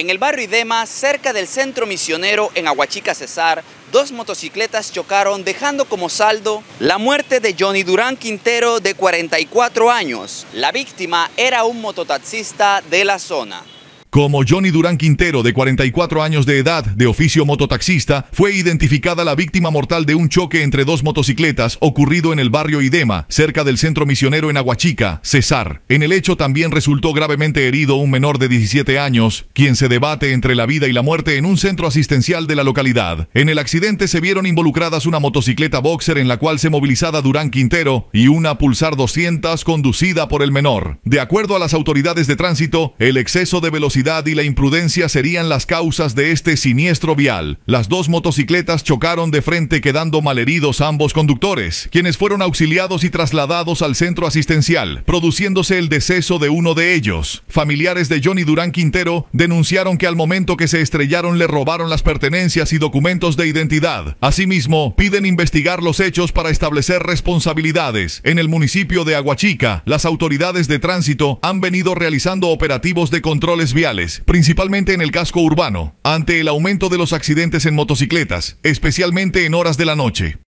En el barrio Idema, cerca del centro misionero en Aguachica Cesar, dos motocicletas chocaron dejando como saldo la muerte de Johnny Durán Quintero de 44 años. La víctima era un mototaxista de la zona. Como Johnny Durán Quintero, de 44 años de edad, de oficio mototaxista, fue identificada la víctima mortal de un choque entre dos motocicletas ocurrido en el barrio Idema, cerca del centro misionero en Aguachica, Cesar. En el hecho también resultó gravemente herido un menor de 17 años, quien se debate entre la vida y la muerte en un centro asistencial de la localidad. En el accidente se vieron involucradas una motocicleta boxer en la cual se movilizaba Durán Quintero y una Pulsar 200 conducida por el menor. De acuerdo a las autoridades de tránsito, el exceso de velocidad y la imprudencia serían las causas de este siniestro vial. Las dos motocicletas chocaron de frente quedando malheridos ambos conductores, quienes fueron auxiliados y trasladados al centro asistencial, produciéndose el deceso de uno de ellos. Familiares de Johnny Durán Quintero denunciaron que al momento que se estrellaron le robaron las pertenencias y documentos de identidad. Asimismo, piden investigar los hechos para establecer responsabilidades. En el municipio de Aguachica, las autoridades de tránsito han venido realizando operativos de controles viales principalmente en el casco urbano, ante el aumento de los accidentes en motocicletas, especialmente en horas de la noche.